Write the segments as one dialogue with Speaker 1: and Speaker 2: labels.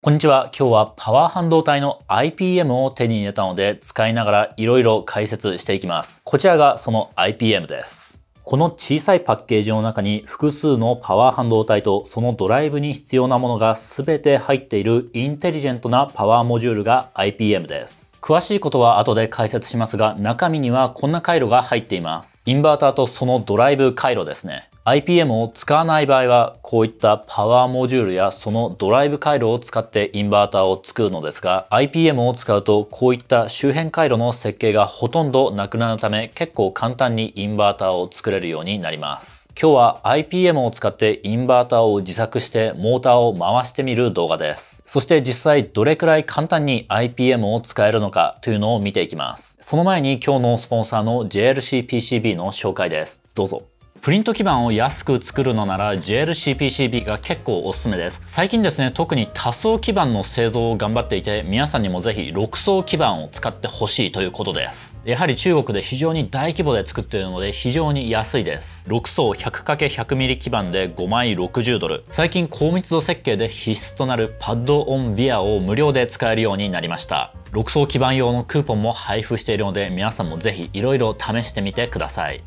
Speaker 1: こんにちは。今日はパワー半導体の IPM を手に入れたので、使いながら色々解説していきます。こちらがその IPM です。この小さいパッケージの中に複数のパワー半導体とそのドライブに必要なものが全て入っているインテリジェントなパワーモジュールが IPM です。詳しいことは後で解説しますが、中身にはこんな回路が入っています。インバーターとそのドライブ回路ですね。IPM を使わない場合は、こういったパワーモジュールやそのドライブ回路を使ってインバーターを作るのですが、IPM を使うとこういった周辺回路の設計がほとんどなくなるため、結構簡単にインバーターを作れるようになります。今日は IPM を使ってインバーターを自作してモーターを回してみる動画です。そして実際どれくらい簡単に IPM を使えるのかというのを見ていきます。その前に今日のスポンサーの JLCPCB の紹介です。どうぞ。プリント基板を安く作るのなら JLCPCB が結構おすすめです。最近ですね、特に多層基板の製造を頑張っていて、皆さんにもぜひ6層基板を使ってほしいということです。やはり中国で非常に大規模で作っているので非常に安いです。6層 100×100mm 基板で5枚60ドル。最近高密度設計で必須となるパッドオンビアを無料で使えるようになりました。6層基板用のクーポンも配布しているので皆さんもぜひ色々試してみてください。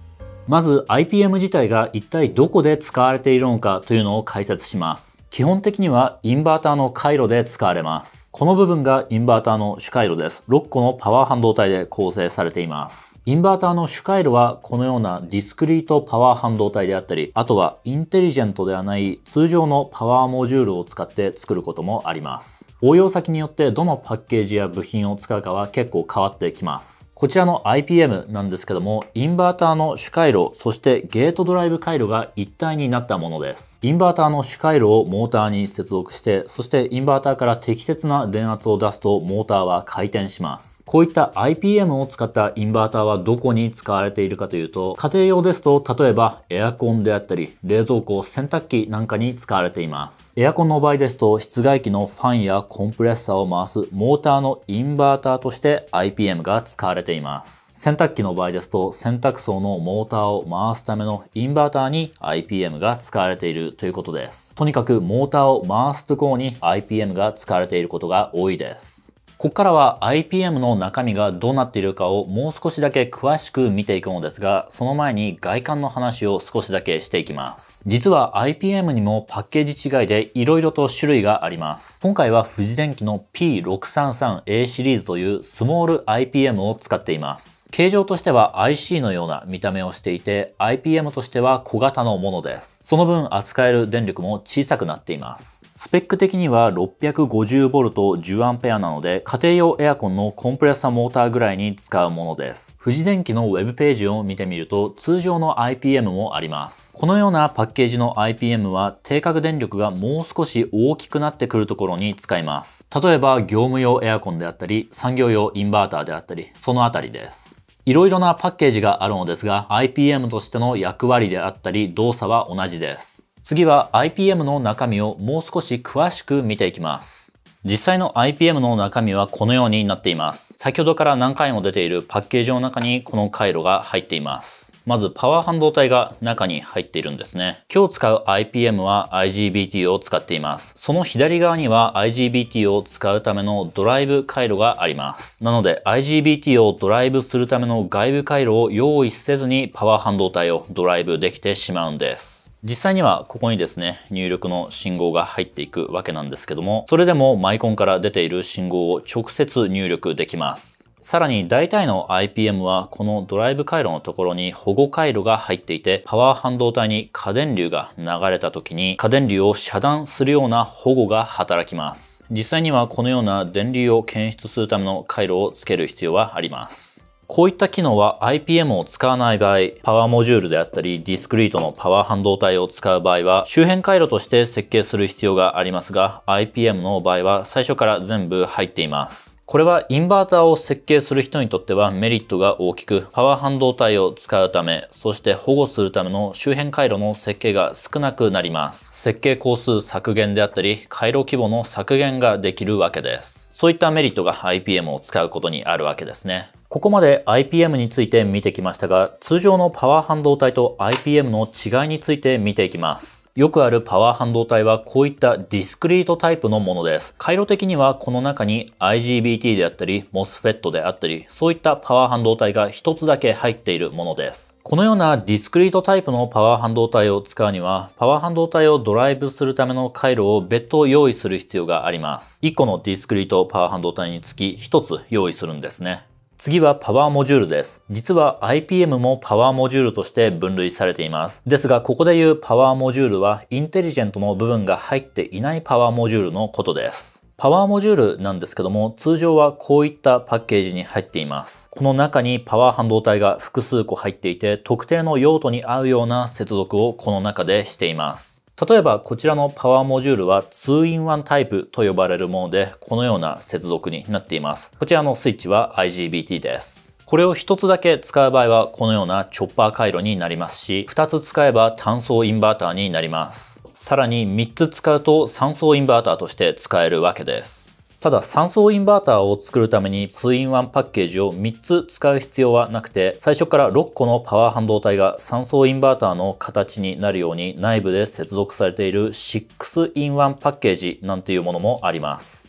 Speaker 1: まず IPM 自体が一体どこで使われているのかというのを解説します。基本的にはインバーターの回路で使われます。この部分がインバーターの主回路です。6個のパワー半導体で構成されています。インバーターの主回路はこのようなディスクリートパワー半導体であったり、あとはインテリジェントではない通常のパワーモジュールを使って作ることもあります。応用先によってどのパッケージや部品を使うかは結構変わってきます。こちらの IPM なんですけども、インバーターの主回路、そしてゲートドライブ回路が一体になったものです。インバーターの主回路をモーターに接続して、そしてインバーターから適切な電圧を出すとモーターは回転します。こういった IPM を使ったインバーターはどこに使われているかというと、家庭用ですと、例えばエアコンであったり、冷蔵庫、洗濯機なんかに使われています。エアコンの場合ですと、室外機のファンやコンプレッサーを回すモーターのインバーターとして IPM が使われています。ています。洗濯機の場合ですと、洗濯槽のモーターを回すためのインバーターに IPM が使われているということです。とにかくモーターを回すところに IPM が使われていることが多いです。ここからは IPM の中身がどうなっているかをもう少しだけ詳しく見ていくのですが、その前に外観の話を少しだけしていきます。実は IPM にもパッケージ違いで色々と種類があります。今回は富士電機の P633A シリーズというスモール IPM を使っています。形状としては IC のような見た目をしていて、IPM としては小型のものです。その分扱える電力も小さくなっています。スペック的には 650V10A なので、家庭用エアコンのコンプレッサモーターぐらいに使うものです。富士電機のウェブページを見てみると、通常の IPM もあります。このようなパッケージの IPM は、定格電力がもう少し大きくなってくるところに使います。例えば、業務用エアコンであったり、産業用インバーターであったり、そのあたりです。いろいろなパッケージがあるのですが、IPM としての役割であったり動作は同じです。次は IPM の中身をもう少し詳しく見ていきます。実際の IPM の中身はこのようになっています。先ほどから何回も出ているパッケージの中にこの回路が入っています。まずパワー半導体が中に入っているんですね。今日使う IPM は IGBT を使っています。その左側には IGBT を使うためのドライブ回路があります。なので IGBT をドライブするための外部回路を用意せずにパワー半導体をドライブできてしまうんです。実際にはここにですね、入力の信号が入っていくわけなんですけども、それでもマイコンから出ている信号を直接入力できます。さらに大体の IPM はこのドライブ回路のところに保護回路が入っていてパワー半導体に過電流が流れた時に過電流を遮断するような保護が働きます。実際にはこのような電流を検出するための回路をつける必要はあります。こういった機能は IPM を使わない場合、パワーモジュールであったり、ディスクリートのパワー半導体を使う場合は、周辺回路として設計する必要がありますが、IPM の場合は最初から全部入っています。これはインバーターを設計する人にとってはメリットが大きく、パワー半導体を使うため、そして保護するための周辺回路の設計が少なくなります。設計工数削減であったり、回路規模の削減ができるわけです。そういったメリットが IPM を使うことにあるわけですね。ここまで IPM について見てきましたが、通常のパワー半導体と IPM の違いについて見ていきます。よくあるパワー半導体はこういったディスクリートタイプのものです。回路的にはこの中に IGBT であったり、MOSFET であったり、そういったパワー半導体が一つだけ入っているものです。このようなディスクリートタイプのパワー半導体を使うには、パワー半導体をドライブするための回路を別途用意する必要があります。1個のディスクリートパワー半導体につき1つ用意するんですね。次はパワーモジュールです。実は IPM もパワーモジュールとして分類されています。ですが、ここで言うパワーモジュールは、インテリジェントの部分が入っていないパワーモジュールのことです。パワーモジュールなんですけども、通常はこういったパッケージに入っています。この中にパワー半導体が複数個入っていて、特定の用途に合うような接続をこの中でしています。例えばこちらのパワーモジュールは 2-in-1 タイプと呼ばれるもので、このような接続になっています。こちらのスイッチは IGBT です。これを1つだけ使う場合はこのようなチョッパー回路になりますし、2つ使えば単層インバーターになります。さらに3つ使うと3層インバーターとして使えるわけです。ただ3層インバーターを作るために 2-in-1 パッケージを3つ使う必要はなくて最初から6個のパワー半導体が3層インバーターの形になるように内部で接続されている 6-in-1 パッケージなんていうものもあります。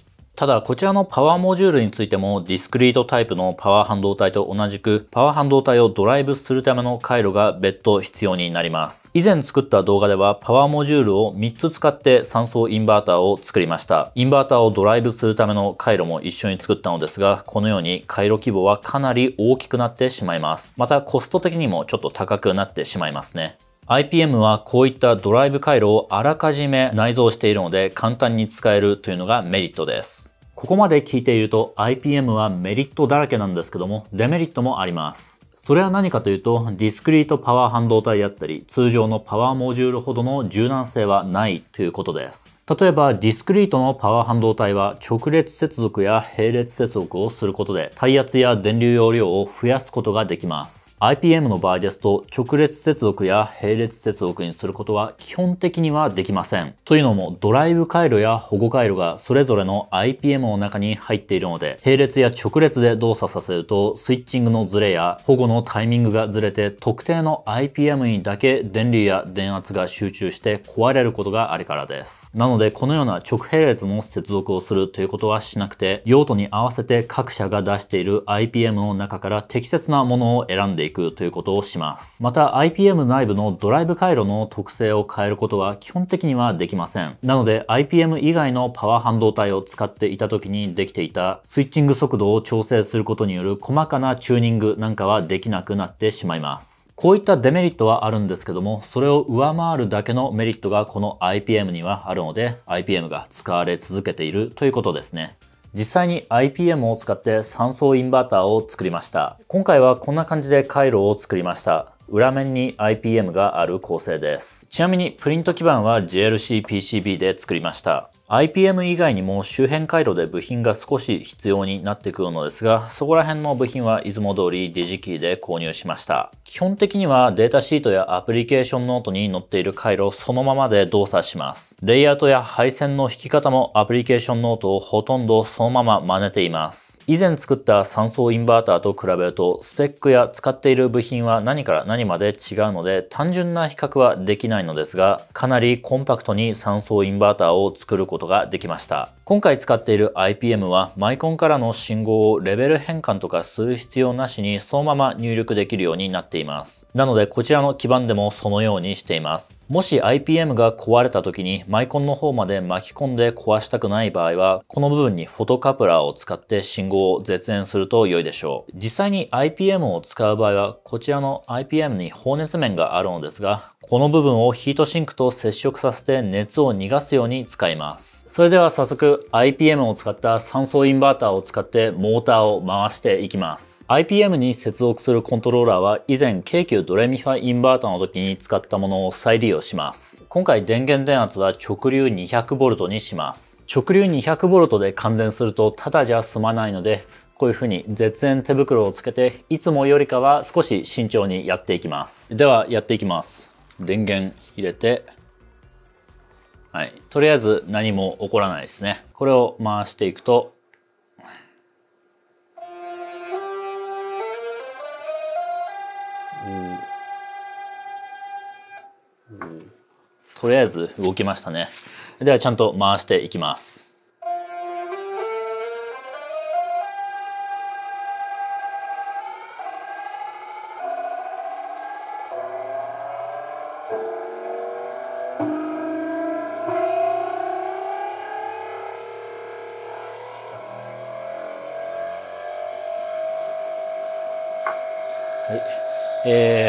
Speaker 1: ただ、こちらのパワーモジュールについても、ディスクリートタイプのパワー半導体と同じく、パワー半導体をドライブするための回路が別途必要になります。以前作った動画では、パワーモジュールを3つ使って3層インバーターを作りました。インバーターをドライブするための回路も一緒に作ったのですが、このように回路規模はかなり大きくなってしまいます。また、コスト的にもちょっと高くなってしまいますね。IPM はこういったドライブ回路をあらかじめ内蔵しているので簡単に使えるというのがメリットです。ここまで聞いていると IPM はメリットだらけなんですけども、デメリットもあります。それは何かというと、ディスクリートパワー半導体であったり、通常のパワーモジュールほどの柔軟性はないということです。例えば、ディスクリートのパワー半導体は直列接続や並列接続をすることで、耐圧や電流容量を増やすことができます。IPM の場合ですと直列接続や並列接続にすることは基本的にはできません。というのもドライブ回路や保護回路がそれぞれの IPM の中に入っているので並列や直列で動作させるとスイッチングのズレや保護のタイミングがずれて特定の IPM にだけ電流や電圧が集中して壊れることがあるからです。なのでこのような直並列の接続をするということはしなくて用途に合わせて各社が出している IPM の中から適切なものを選んでいくくということをします。また IPM 内部のドライブ回路の特性を変えることは基本的にはできません。なので IPM 以外のパワー半導体を使っていた時にできていたスイッチング速度を調整することによる細かなチューニングなんかはできなくなってしまいます。こういったデメリットはあるんですけども、それを上回るだけのメリットがこの IPM にはあるので、IPM が使われ続けているということですね。実際に IPM を使って3層インバーターを作りました。今回はこんな感じで回路を作りました。裏面に IPM がある構成です。ちなみにプリント基板は JLC PCB で作りました。IPM 以外にも周辺回路で部品が少し必要になってくるのですが、そこら辺の部品はいつも通りデジキーで購入しました。基本的にはデータシートやアプリケーションノートに載っている回路そのままで動作します。レイアウトや配線の引き方もアプリケーションノートをほとんどそのまま真似ています。以前作った3層インバーターと比べるとスペックや使っている部品は何から何まで違うので単純な比較はできないのですがかなりコンパクトに3層インバーターを作ることができました今回使っている IPM はマイコンからの信号をレベル変換とかする必要なしにそのまま入力できるようになっていますなのでこちらの基板でもそのようにしていますもし IPM が壊れた時にマイコンの方まで巻き込んで壊したくない場合は、この部分にフォトカプラーを使って信号を絶縁すると良いでしょう。実際に IPM を使う場合は、こちらの IPM に放熱面があるのですが、この部分をヒートシンクと接触させて熱を逃がすように使います。それでは早速 IPM を使った3層インバーターを使ってモーターを回していきます。IPM に接続するコントローラーは以前京急ドレミファインバーターの時に使ったものを再利用します。今回電源電圧は直流 200V にします。直流 200V で感電するとただじゃ済まないのでこういう風に絶縁手袋をつけていつもよりかは少し慎重にやっていきます。ではやっていきます。電源入れてはい。とりあえず何も起こらないですね。これを回していくと、とりあえず動きましたね。ではちゃんと回していきます。え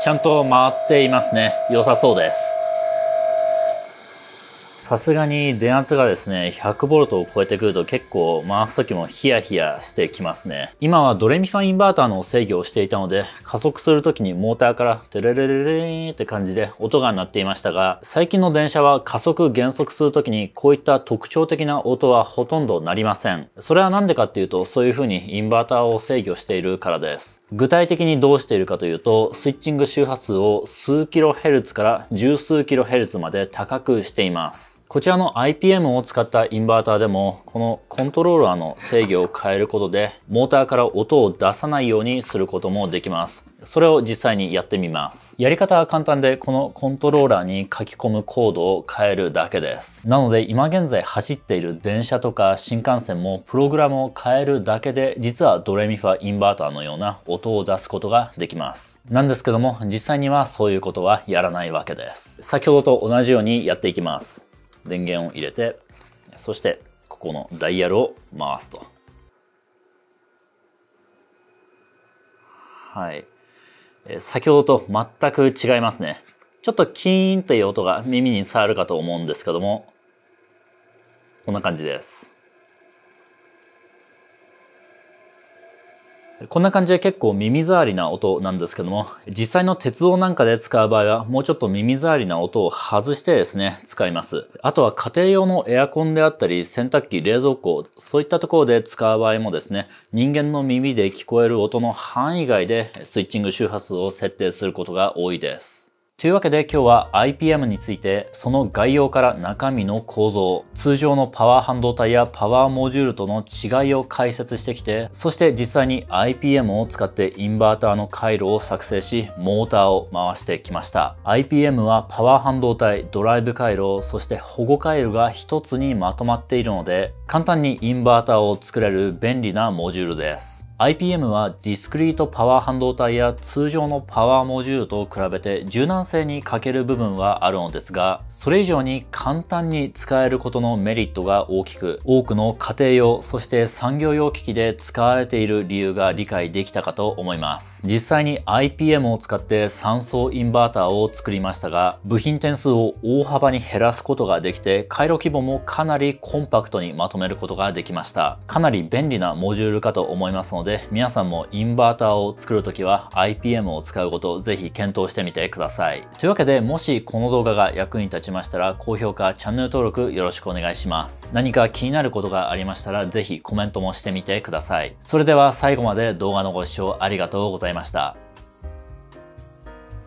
Speaker 1: ー、ちゃんと回っていますね。良さそうです。さすがに電圧がですね、100V を超えてくると結構回す時もヒヤヒヤしてきますね。今はドレミファインバーターの制御をしていたので、加速する時にモーターからテレレレレーンって感じで音が鳴っていましたが、最近の電車は加速減速する時にこういった特徴的な音はほとんど鳴りません。それはなんでかっていうと、そういう風にインバーターを制御しているからです。具体的にどうしているかというと、スイッチング周波数を数キロヘルツから十数キロヘルツまで高くしています。こちらの IPM を使ったインバーターでも、このコントローラーの制御を変えることで、モーターから音を出さないようにすることもできます。それを実際にやってみます。やり方は簡単で、このコントローラーに書き込むコードを変えるだけです。なので、今現在走っている電車とか新幹線もプログラムを変えるだけで、実はドレミファインバーターのような音を出すことができます。なんですけども、実際にはそういうことはやらないわけです。先ほどと同じようにやっていきます。電源を入れて、そして、ここのダイヤルを回すと。はい。先ほどと全く違いますね。ちょっとキーンという音が耳に触るかと思うんですけども、こんな感じです。こんな感じで結構耳障りな音なんですけども、実際の鉄道なんかで使う場合は、もうちょっと耳障りな音を外してですね、使います。あとは家庭用のエアコンであったり、洗濯機、冷蔵庫、そういったところで使う場合もですね、人間の耳で聞こえる音の範囲外でスイッチング周波数を設定することが多いです。というわけで今日は IPM についてその概要から中身の構造通常のパワー半導体やパワーモジュールとの違いを解説してきてそして実際に IPM を使ってインバーターの回路を作成しモーターを回してきました IPM はパワー半導体ドライブ回路そして保護回路が一つにまとまっているので簡単にインバーターを作れる便利なモジュールです IPM はディスクリートパワー半導体や通常のパワーモジュールと比べて柔軟性に欠ける部分はあるのですが、それ以上に簡単に使えることのメリットが大きく、多くの家庭用、そして産業用機器で使われている理由が理解できたかと思います。実際に IPM を使って3層インバーターを作りましたが、部品点数を大幅に減らすことができて、回路規模もかなりコンパクトにまとめることができました。かなり便利なモジュールかと思いますので、で、皆さんもインバーターを作るときは IPM を使うことをぜひ検討してみてください。というわけで、もしこの動画が役に立ちましたら、高評価、チャンネル登録よろしくお願いします。何か気になることがありましたら、ぜひコメントもしてみてください。それでは最後まで動画のご視聴ありがとうございました。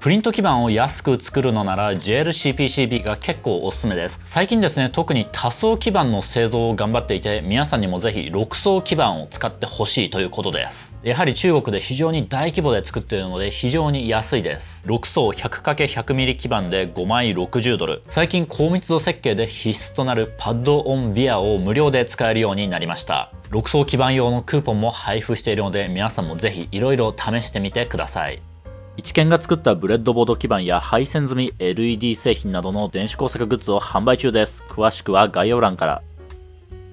Speaker 1: プリント基板を安く作るのなら JLCPCB が結構おすすめです最近ですね特に多層基板の製造を頑張っていて皆さんにもぜひ6層基板を使ってほしいということですやはり中国で非常に大規模で作っているので非常に安いです6層 100×100mm 基板で5枚60ドル最近高密度設計で必須となるパッドオンビアを無料で使えるようになりました6層基板用のクーポンも配布しているので皆さんもぜひいろいろ試してみてください一見が作ったブレッドボード基板や配線済み LED 製品などの電子工作グッズを販売中です。詳しくは概要欄から。